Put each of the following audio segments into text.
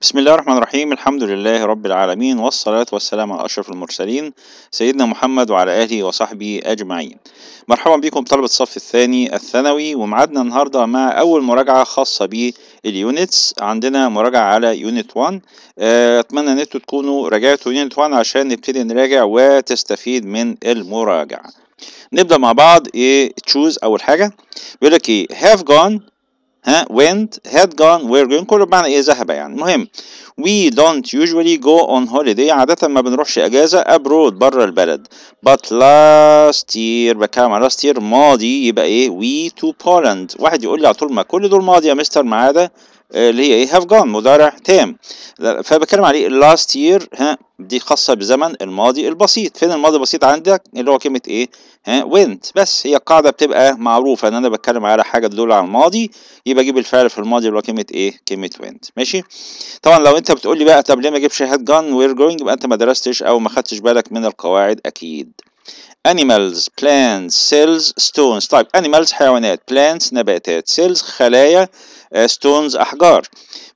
بسم الله الرحمن الرحيم الحمد لله رب العالمين والصلاة والسلام على أشرف المرسلين سيدنا محمد وعلى آله وصحبه أجمعين مرحبا بكم طلبة الصف الثاني الثانوي ومعادنا النهاردة مع أول مراجعة خاصة باليونتس عندنا مراجعة على يونت 1 آه، أتمنى أن أنتوا تكونوا راجعتوا يونت 1 عشان نبتدي نراجع وتستفيد من المراجعة نبدأ مع بعض إيه تشوز أول حاجة بيقول لك إيه have gone ها went had gone were going كله بمعنى ايه ذهب يعني المهم we don't usually go on holiday عادة ما بنروحش اجازة abroad بره البلد but last year بتكلم على last year ماضي يبقى ايه we to Poland واحد يقول لي على طول ما كل دول ماضي يا مستر ما عدا آه، اللي هي ايه هاف جون مضارع تام فبتكلم عليه لاست يير ها دي خاصه بزمن الماضي البسيط فين الماضي البسيط عندك اللي هو كلمه ايه ها went بس هي القاعده بتبقى معروفه ان انا بتكلم على حاجه تدل على الماضي يبقى اجيب الفعل في الماضي اللي هو كلمه ايه كلمه went ماشي طبعا لو انت بتقول لي بقى طب ليه ما اجيبش هاد جون وير جوينج يبقى انت ما درستش او ما خدتش بالك من القواعد اكيد animals plants cells stones طيب animals حيوانات plants نباتات cells خلايا آه، stones أحجار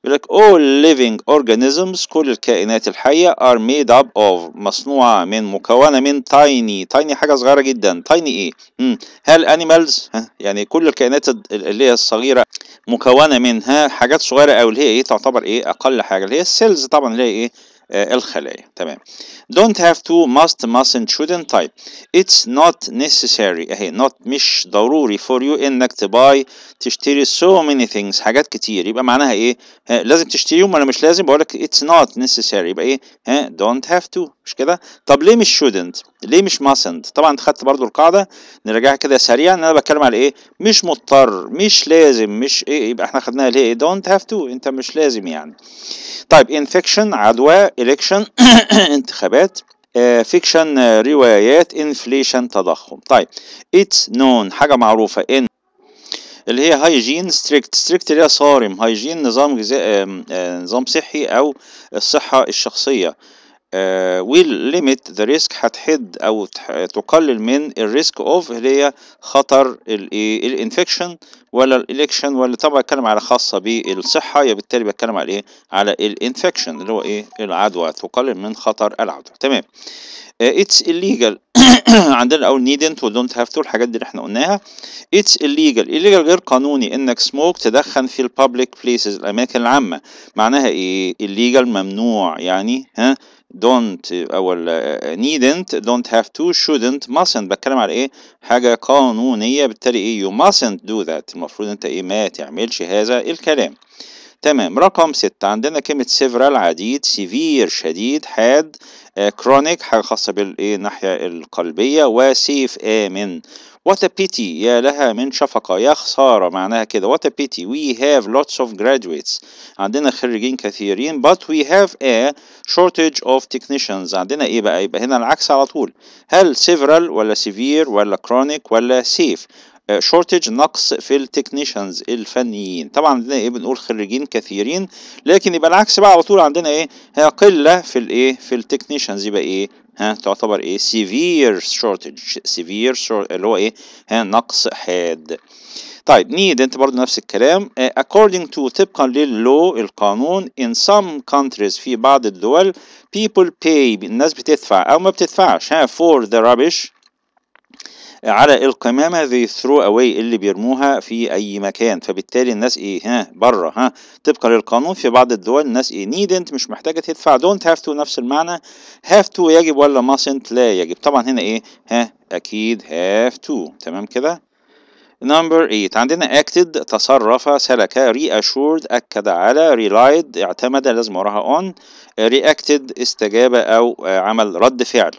بيقول لك all living organisms كل الكائنات الحية are made up of مصنوعة من مكونة من tiny tiny حاجة صغيرة جدا tiny ايه مم. هل animals يعني كل الكائنات اللي هي الصغيرة مكونة منها حاجات صغيرة أو اللي هي ايه تعتبر ايه أقل حاجة اللي هي السيلز طبعا اللي هي ايه الخلايا تمام don't have to must mustn't shouldn't type it's not necessary اهي not مش ضروري for you انك تباي تشتري so many things حاجات كتير يبقى معناها ايه لازم تشتريهم ولا مش لازم بقولك it's not necessary يبقى ايه ها don't have to مش كده طب ليه مش shouldn't ليه مش mustn't طبعا انت خدت برضو القاعده نراجعها كده سريعا انا بتكلم على ايه مش مضطر مش لازم مش ايه يبقى احنا خدناها ليه don't have to انت مش لازم يعني طيب infection عدوى election انتخابات فيكشن آه، uh, آه، روايات انفليشن تضخم طيب اتس نون حاجه معروفه ان اللي هي هايجين ستريكت ستريكت اللي هي صارم هايجين نظام جزاء نظام صحي او الصحه الشخصيه آه، will limit the risk هتحد او تقلل من الريسك اوف اللي هي خطر الايه الانفكشن ولا الالكشن ولا طبعا بتكلم على خاصه بالصحه يا بالتالي بتكلم على ايه على الانفكشن اللي هو ايه العدوى تقلل من خطر العدوى تمام Uh, it's illegal عندنا الاول needn't و don't have to الحاجات دي اللي احنا قلناها it's illegal illegal غير قانوني انك smoke تدخن في البابليك places الاماكن العامه معناها ايه illegal ممنوع يعني ها don't او needn't don't have to shouldn't mustn't بتكلم على ايه حاجه قانونيه بالتالي ايه you mustn't do that المفروض انت ايه ما تعملش هذا الكلام تمام رقم ستة عندنا كلمة سيفرال عديد سيفير شديد حاد آه، كرونيك حاجة خاصة بالإيه الناحية القلبية وسيف آمن وات بيتي يا لها من شفقة يا خسارة معناها كده وات بيتي وي هاف لوتس اوف جرادويتس عندنا خريجين كثيرين بات وي هاف a shortage of technicians عندنا ايه بقى يبقى هنا العكس على طول هل several ولا severe ولا chronic ولا safe شورتج آه، نقص في التكنيشنز الفنيين طبعا عندنا ايه بنقول خريجين كثيرين لكن يبقى العكس بقى على طول عندنا ايه قله في الايه في التكنيشنز يبقى ايه ها تعتبر ايه سيفير شورتج سيفير اللي هو ايه ها نقص حاد طيب نيد انت برضو نفس الكلام آه، according to طبقا للو القانون in some countries في بعض الدول people pay الناس بتدفع او ما بتدفعش ها for the rubbish على القمامه ذي ثرو اواي اللي بيرموها في اي مكان فبالتالي الناس ايه ها بره ها طبقا للقانون في بعض الدول الناس ايه نيدنت مش محتاجه تدفع دونت هاف تو نفس المعنى هاف تو يجب ولا ماسنت لا يجب طبعا هنا ايه ها اكيد هاف تو تمام كده نمبر 8 عندنا acted تصرف سلك reassured أكد على relied اعتمد لازم وراها on reacted استجابة أو آه، عمل رد فعل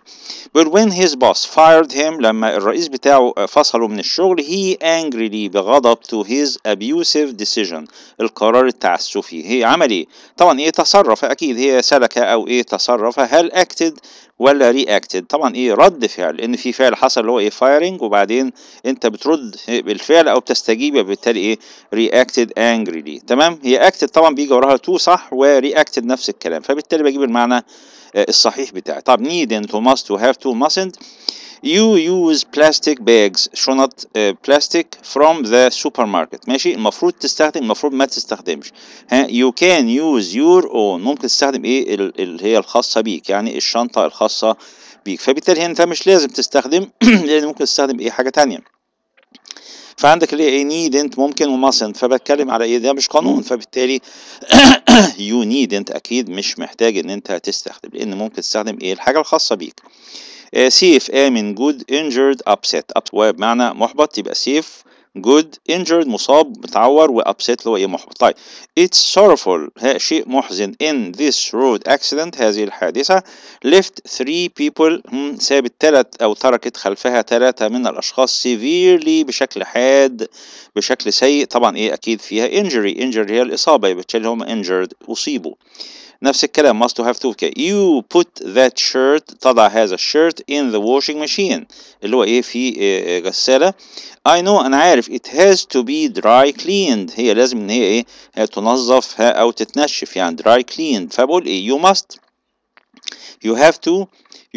but when his boss fired him لما الرئيس بتاعه آه، فصله من الشغل he angrily بغضب to his abusive decision القرار التعسفي هي عمل ايه طبعا ايه تصرف اكيد هي سلكة او ايه تصرف هل acted ولا reacted طبعا ايه رد فعل ان في فعل حصل اللي هو ايه firing وبعدين انت بترد بالفعل او بتستجيب وبالتالي ايه reacted angrily تمام هي acted طبعا بيجي وراها تو صح و reacted نفس الكلام فبالتالي وبالتالي بجيب المعنى آه، الصحيح بتاعي طب need to must to have to mustn't you use plastic bags شنط بلاستيك آه، from the supermarket ماشي المفروض تستخدم المفروض ما تستخدمش ها you can use your own ممكن تستخدم ايه اللي هي الخاصه بيك يعني الشنطه الخاصه بيك فبالتالي هنا انت مش لازم تستخدم لان ممكن تستخدم ايه حاجه تانية فعندك اللي هي نيد انت ممكن وماسنت فبتكلم على ايه ده مش قانون فبالتالي يو نيد انت اكيد مش محتاج ان انت تستخدم لان ممكن تستخدم ايه الحاجه الخاصه بيك سيف آه، امن جود انجرد ابسيت بمعنى محبط يبقى سيف good injured مصاب متعور و upset اللي هو ايه محبط طيب it's sorrowful ها شيء محزن in this road accident هذه الحادثة left three people سابت ثلاث او تركت خلفها ثلاثة من الاشخاص severely بشكل حاد بشكل سيء طبعا ايه اكيد فيها injury injury هي الاصابة يبقى هم injured اصيبوا نفس الكلام must have to you put that shirt تضع هذا الشيرت in the washing machine اللي هو ايه في غسالة I know انا عارف it has to be dry cleaned هي لازم ان هي ايه تنظف او تتنشف يعني dry cleaned فبقول ايه you must you have to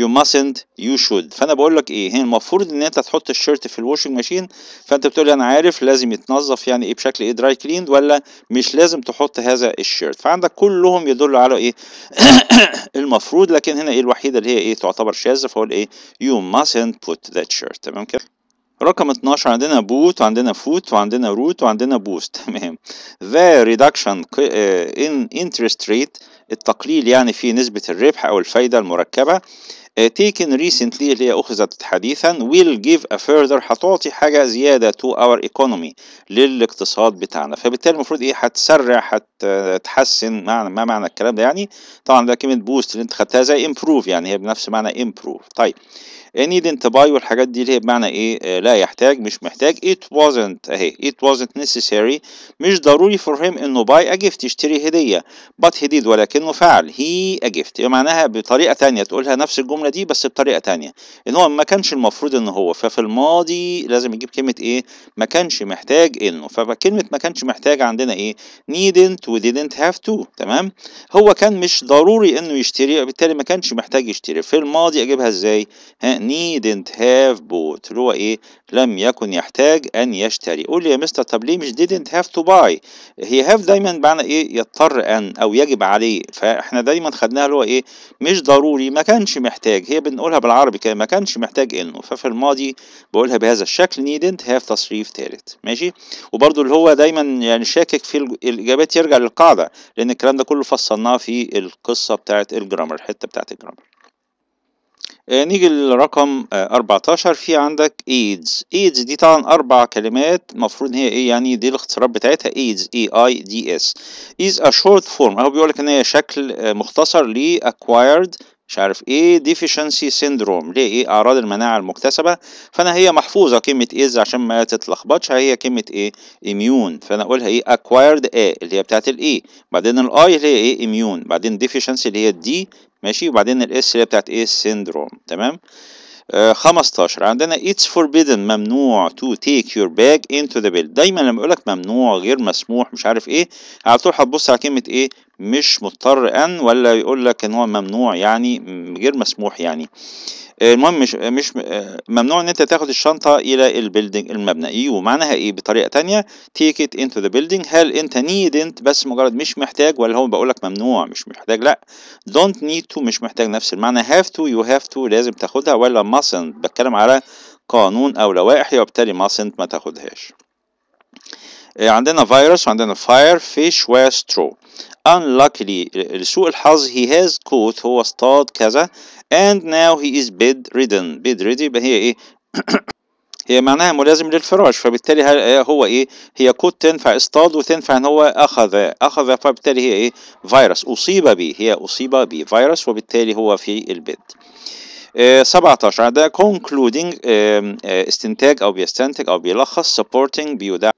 you mustn't you should فانا بقول لك ايه هي المفروض ان انت تحط الشيرت في الواشنج ماشين فانت بتقول لي انا عارف لازم يتنظف يعني ايه بشكل ايه دراي كليند ولا مش لازم تحط هذا الشيرت فعندك كلهم يدلوا على ايه المفروض لكن هنا ايه الوحيده اللي هي ايه تعتبر شاذه فهو ايه you mustn't put that shirt تمام كده رقم 12 عندنا بوت وعندنا فوت وعندنا روت وعندنا بوست تمام the reduction آه، in interest rate التقليل يعني في نسبة الربح أو الفايدة المركبة Uh, taken recently اللي هي أخذت حديثا will give a further هتعطي حاجة زيادة to our economy للاقتصاد بتاعنا فبالتالي المفروض إيه هتسرع هتحسن معنى ما معنى الكلام ده يعني طبعا ده كلمة boost اللي أنت خدتها زي improve يعني هي بنفس معنى improve طيب need to buy والحاجات دي اللي هي بمعنى ايه آه، لا يحتاج مش محتاج it wasn't اهي it wasn't necessary مش ضروري for him انه buy a gift يشتري هدية but he did ولكنه فعل he a gift إيه معناها بطريقة تانية تقولها نفس الجملة دي بس بطريقة تانية ان هو ما كانش المفروض ان هو ففي الماضي لازم يجيب كلمة ايه ما كانش محتاج انه فكلمة ما كانش محتاج عندنا ايه needn't و didn't have to تمام هو كان مش ضروري انه يشتري وبالتالي ما كانش محتاج يشتري في الماضي اجيبها ازاي ها needn't have bought اللي هو ايه لم يكن يحتاج ان يشتري قول لي يا مستر طب ليه مش didn't have to buy هي have دايما بمعنى ايه يضطر ان او يجب عليه فاحنا دايما خدناها اللي هو ايه مش ضروري ما كانش محتاج هي بنقولها بالعربي كده ما كانش محتاج انه ففي الماضي بقولها بهذا الشكل needn't have تصريف ثالث ماشي وبرده اللي هو دايما يعني شاكك في الاجابات يرجع للقاعده لان الكلام ده كله فصلناه في القصه بتاعه الجرامر الحته بتاعه الجرامر آه، نيجي للرقم 14 آه، في عندك ايدز ايدز دي طبعا اربع كلمات المفروض هي ايه يعني دي الاختصارات بتاعتها ايدز اي اي دي اس از ا شورت فورم هو بيقول لك ان هي شكل آه، مختصر ل acquired مش عارف ايه ديفيشنسي سيندروم ليه ايه اعراض المناعه المكتسبه فانا هي محفوظه كلمه ايز عشان ما تتلخبطش هي كلمه ايه اميون فانا اقولها ايه اكوايرد ايه اللي هي بتاعه الاي بعدين الاي اللي هي ايه اميون بعدين ديفيشنسي اللي هي الدي ماشي وبعدين الاس اللي هي بتاعه ايه سيندروم تمام آه 15 عندنا it's forbidden ممنوع to take your bag into the bill دايما لما يقولك ممنوع غير مسموح مش عارف ايه على طول هتبص على كلمه ايه مش مضطر ان ولا يقول لك ان هو ممنوع يعني غير مسموح يعني المهم مش مش ممنوع ان انت تاخد الشنطه الى البيلدنج المبنى ايه ومعناها ايه بطريقه تانية تيك ات انتو ذا بيلدنج هل انت نيد انت بس مجرد مش محتاج ولا هو بقول لك ممنوع مش محتاج لا دونت نيد تو مش محتاج نفس المعنى هاف تو يو هاف تو لازم تاخدها ولا ماسنت بتكلم على قانون او لوائح وبالتالي ماسنت ما تاخدهاش إيه، عندنا فيروس وعندنا فاير فيش وسترو unluckily لسوء الحظ he has caught هو اصطاد كذا and now he is bedridden bedridden يبقى هي ايه هي معناها ملازم للفراش فبالتالي إيه، هو ايه هي كوت تنفع اصطاد وتنفع ان هو اخذ اخذ فبالتالي هي ايه فيروس اصيب به هي اصيب بفيروس وبالتالي هو في البيت 17 ده إيه، concluding استنتاج او بيستنتج او بيلخص supporting بيدعم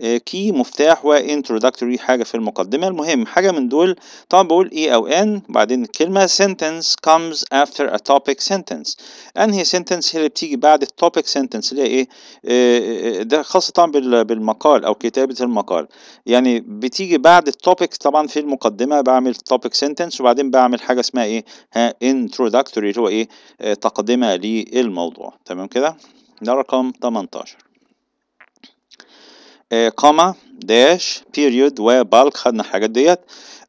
كي آه، مفتاح وانترودكتوري حاجه في المقدمه المهم حاجه من دول طبعا بقول إي او ان بعدين الكلمه sentence comes after a topic sentence انهي sentence هي اللي بتيجي بعد topic sentence اللي هي ايه, آه، آه، ده خاصه طبعا بالمقال او كتابه المقال يعني بتيجي بعد topic طبعا في المقدمه بعمل topic sentence وبعدين بعمل حاجه اسمها ايه introductory اللي هو ايه تقدمه للموضوع تمام كده ده رقم 18 إيه، كوما داش بيريود وبالك خدنا الحاجات ديت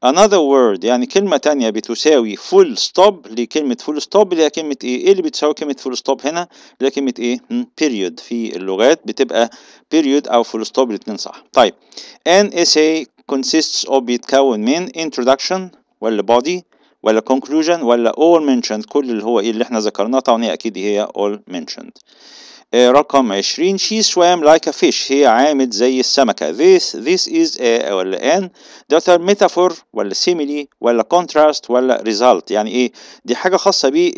another word يعني كلمة تانية بتساوي full stop لكلمة full stop اللي هي كلمة ايه ايه اللي بتساوي كلمة full stop هنا اللي هي كلمة ايه period في اللغات بتبقى period او full stop الاتنين صح طيب an essay consists of بيتكون من introduction ولا body ولا conclusion ولا all mentioned كل اللي هو ايه اللي احنا ذكرناه طبعا هي اكيد هي all mentioned رقم 20 she swam like a fish هي عامت زي السمكة this this is a ولا an ده ميتافور ولا سيميلي ولا كونتراست ولا ريزالت يعني ايه دي حاجة خاصة بيه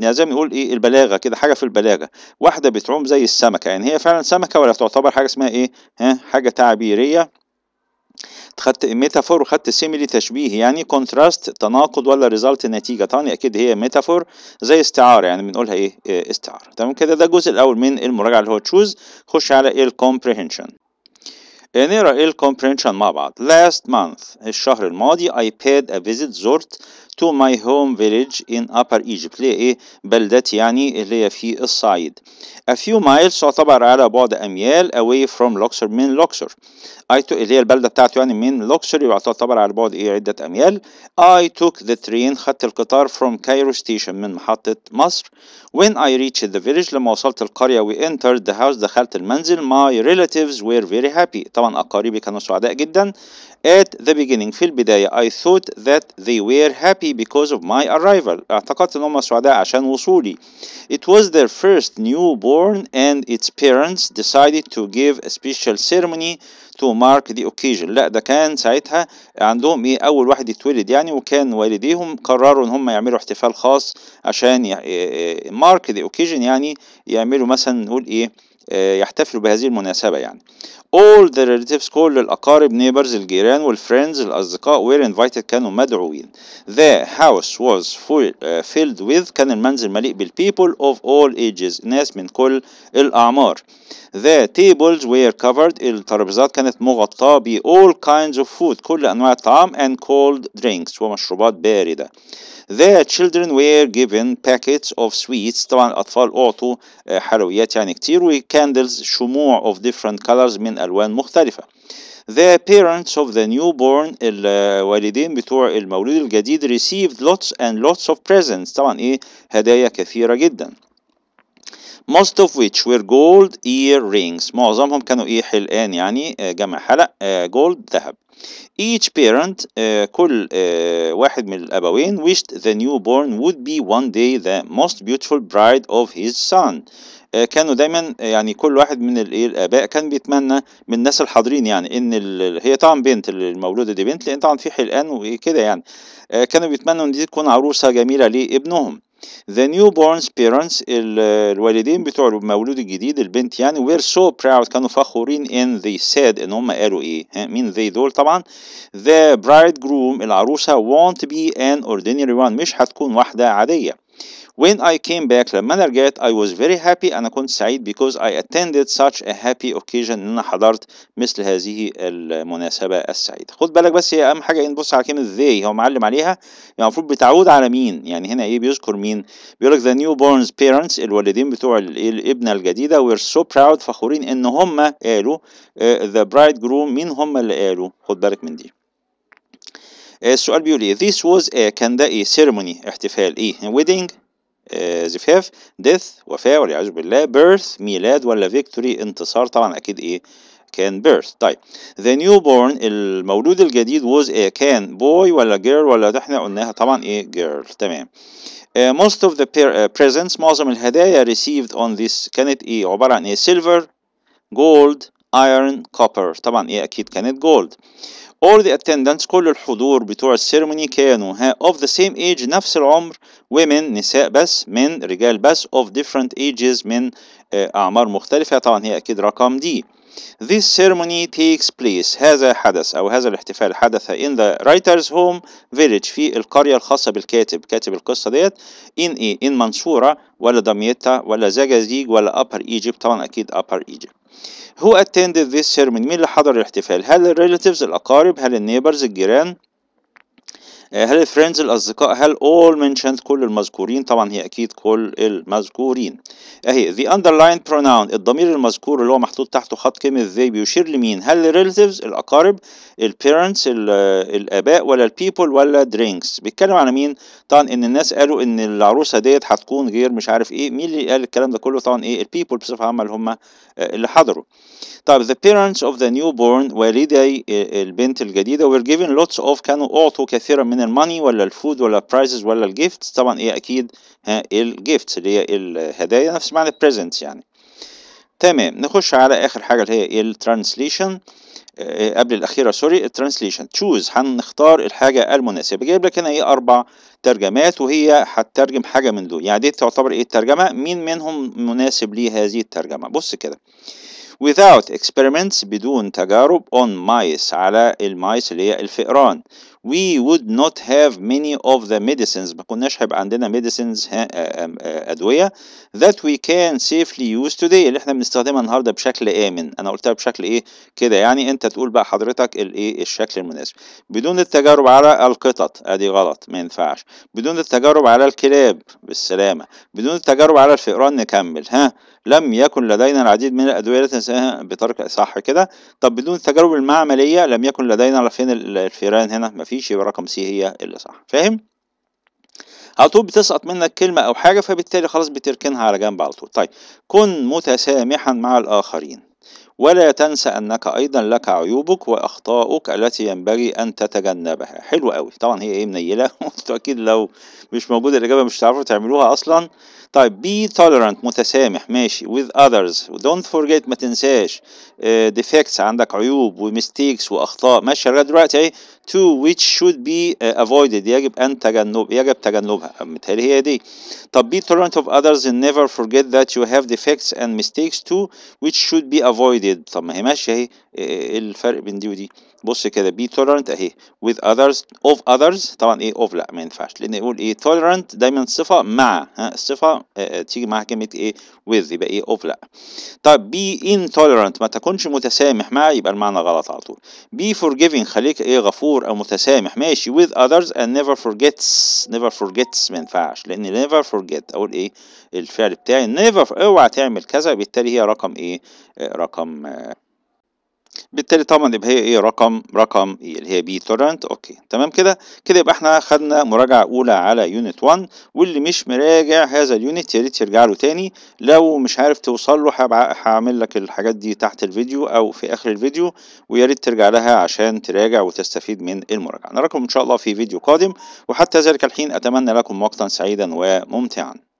يعني زي ما نقول ايه البلاغة كده حاجة في البلاغة واحدة بتعوم زي السمكة يعني هي فعلا سمكة ولا تعتبر حاجة اسمها ايه ها حاجة تعبيرية خدت ميتافور وخدت سيميلي تشبيه يعني كونتراست تناقض ولا ريزلت نتيجه طبعا اكيد هي ميتافور زي استعاره يعني بنقولها إيه؟, ايه, استعاره تمام كده ده الجزء الاول من المراجعه اللي هو تشوز خش على إيه الكومبريهنشن نقرا الكومبريهنشن مع بعض last month الشهر الماضي I paid a visit زرت to my home village in upper Egypt اللي هي ايه بلدتي يعني اللي هي في الصعيد a few miles تعتبر على بعد اميال away from Luxor من Luxor I took اللي هي البلده بتاعته يعني من Luxor يبقى تعتبر على بعد ايه عده اميال I took the train خدت القطار from Cairo station من محطه مصر when I reached the village لما وصلت القريه we entered the house دخلت المنزل my relatives were very happy طبعا اقاربي كانوا سعداء جدا At the beginning في البداية I thought that they were happy because of my arrival اعتقدت ان هم سعداء عشان وصولي It was their first newborn and its parents decided to give a special ceremony to mark the occasion لا ده كان ساعتها عندهم ايه اول واحد يتولد يعني وكان والديهم قرروا ان هم يعملوا احتفال خاص عشان mark the occasion يعني يعملوا مثلا نقول ايه آه، يحتفلوا بهذه المناسبة يعني all the relatives كل الأقارب neighbors الجيران والفريندز الأصدقاء were invited كانوا مدعوين the house was full, uh, filled with كان المنزل مليء بالpeople of all ages ناس من كل الأعمار the tables were covered الترابيزات كانت مغطاة ب all kinds of food كل أنواع الطعام and cold drinks ومشروبات باردة the children were given packets of sweets طبعا الأطفال أعطوا آه، حلويات يعني كتير candles شموع of different colors من ألوان مختلفة The parents of the newborn الوالدين بتوع المولود الجديد received lots and lots of presents طبعا ايه هدايا كثيرة جدا most of which were gold earrings معظمهم كانوا ايه حلقان يعني جمع حلق gold ذهب each parent كل واحد من الابوين wished the newborn would be one day the most beautiful bride of his son آه، كانوا دايما آه، يعني كل واحد من الايه الاباء كان بيتمنى من الناس الحاضرين يعني ان هي طبعا بنت المولوده دي بنت لان طبعا في حلقان وكده يعني آه، كانوا بيتمنوا ان دي تكون عروسه جميله لابنهم The newborn parents الوالدين بتوع المولود الجديد البنت يعني were so proud كانوا فخورين in they said ان هم قالوا ايه مين they دول طبعا the bridegroom العروسة won't be an ordinary one مش هتكون واحدة عادية When I came back لما انا رجعت I was very happy انا كنت سعيد because I attended such a happy occasion ان انا حضرت مثل هذه المناسبة السعيدة خد بالك بس هي اهم حاجة نبص على كلمة they هو معلم عليها يعني المفروض بتعود على مين يعني هنا ايه بيذكر مين بيقول لك the newborn's parents الوالدين بتوع الابنة الجديدة were so proud فخورين ان هم قالوا uh, the bridegroom مين هم اللي قالوا خد بالك من دي آه، السؤال بيقول ايه this was a كان ده ايه ceremony احتفال ايه wedding زفاف آه، death وفاة والعياذ بالله birth ميلاد ولا victory انتصار طبعا اكيد ايه كان birth طيب the newborn المولود الجديد was a كان boy ولا girl ولا ده احنا قلناها طبعا ايه girl تمام uh, most of the pair, uh, presents معظم الهدايا received on this كانت ايه عبارة عن ايه silver gold iron copper طبعا ايه اكيد كانت gold All the attendants كل الحضور بتوع السيرموني كانوا ها of the same age نفس العمر women نساء بس من رجال بس of different ages من آه، أعمار مختلفة طبعا هي أكيد رقم دي This ceremony takes place هذا حدث أو هذا الاحتفال حدث in the writer's home village في القرية الخاصة بالكاتب كاتب القصة ديت in إيه in منصورة ولا دميتا ولا زجاجيج ولا upper Egypt طبعا أكيد upper Egypt Who attended this ceremony؟ مين اللي حضر الاحتفال؟ هل relatives الأقارب؟ هل النيبرز الجيران؟ آه، هل الفريندز الأصدقاء هل all mentioned كل المذكورين طبعا هي أكيد كل المذكورين أهي the underlined pronoun الضمير المذكور اللي هو محطوط تحته خط كلمة they بيشير لمين هل relatives الأقارب ال parents الآباء ولا ال people ولا drinks بيتكلم على مين طبعا إن الناس قالوا إن العروسة ديت هتكون غير مش عارف إيه مين اللي قال الكلام ده كله طبعا إيه ال people بصفة عامة اللي هم آه، اللي حضروا طيب the parents of the newborn والدي آه، البنت الجديدة were given lots of كانوا أعطوا كثيرا من الماني ولا الفود ولا البرايزز ولا الجيفتس طبعا ايه اكيد ها آه، الجيفتس اللي هي الهدايا نفس معنى presents يعني تمام نخش على اخر حاجه اللي هي الترانسليشن آه، قبل الاخيره سوري الترانسليشن تشوز هنختار الحاجه المناسبه جايب لك هنا ايه اربع ترجمات وهي هتترجم حاجه من دول يعني دي تعتبر ايه الترجمه مين منهم مناسب لهذه الترجمه بص كده without experiments بدون تجارب on mice على المايس اللي هي الفئران we would not have many of the medicines ما كناش هيبقى عندنا medicines ها آه، آه، أدوية that we can safely use today اللي احنا بنستخدمها النهاردة بشكل آمن أنا قلتها بشكل إيه كده يعني أنت تقول بقى حضرتك الإيه الشكل المناسب بدون التجارب على القطط أدي غلط ما ينفعش بدون التجارب على الكلاب بالسلامة بدون التجارب على الفئران نكمل ها لم يكن لدينا العديد من الأدوية التي بطريقة صح كده طب بدون التجارب المعملية لم يكن لدينا فين الفئران هنا مفيش فيش يبقى رقم سي هي اللي صح فاهم على طول بتسقط منك كلمة أو حاجة فبالتالي خلاص بتركنها على جنب على طول طيب كن متسامحا مع الآخرين ولا تنسى أنك أيضا لك عيوبك وأخطائك التي ينبغي أن تتجنبها حلو قوي طبعا هي إيه منيلة وأنتوا أكيد لو مش موجودة الإجابة مش هتعرفوا تعملوها أصلا طيب be tolerant متسامح ماشي with others don't forget ما تنساش uh, defects عندك عيوب ومستيكس وأخطاء ماشي لغاية دلوقتي إيه to which should be uh, avoided يجب أن تجنب يجب تجنبها متهيألي هي دي طب be tolerant of others and never forget that you have defects and mistakes too which should be avoided طب ما هي ماشيه اهي ايه الفرق بين دي ودي بص كده بي tolerant اهي with others of others طبعا ايه of لا ما ينفعش لان يقول ايه tolerant دايما صفه مع ها الصفه آه،, اه تيجي معاها كلمه ايه with يبقى ايه of لا طب بي intolerant ما تكونش متسامح مع يبقى المعنى غلط على طول بي forgiving خليك ايه غفور او متسامح ماشي with others and never forgets never forgets ما ينفعش لان never forget اقول ايه الفعل بتاعي never اوعى تعمل كذا بالتالي هي رقم ايه آه، رقم اه بالتالي طبعا يبقى هي ايه رقم رقم ايه اللي هي بي تورنت اوكي تمام كده كده يبقى احنا خدنا مراجعه اولى على يونت 1 واللي مش مراجع هذا اليونت يا ريت يرجع له تاني لو مش عارف توصل له هعمل لك الحاجات دي تحت الفيديو او في اخر الفيديو ويا ريت ترجع لها عشان تراجع وتستفيد من المراجعه نراكم ان شاء الله في فيديو قادم وحتى ذلك الحين اتمنى لكم وقتا سعيدا وممتعا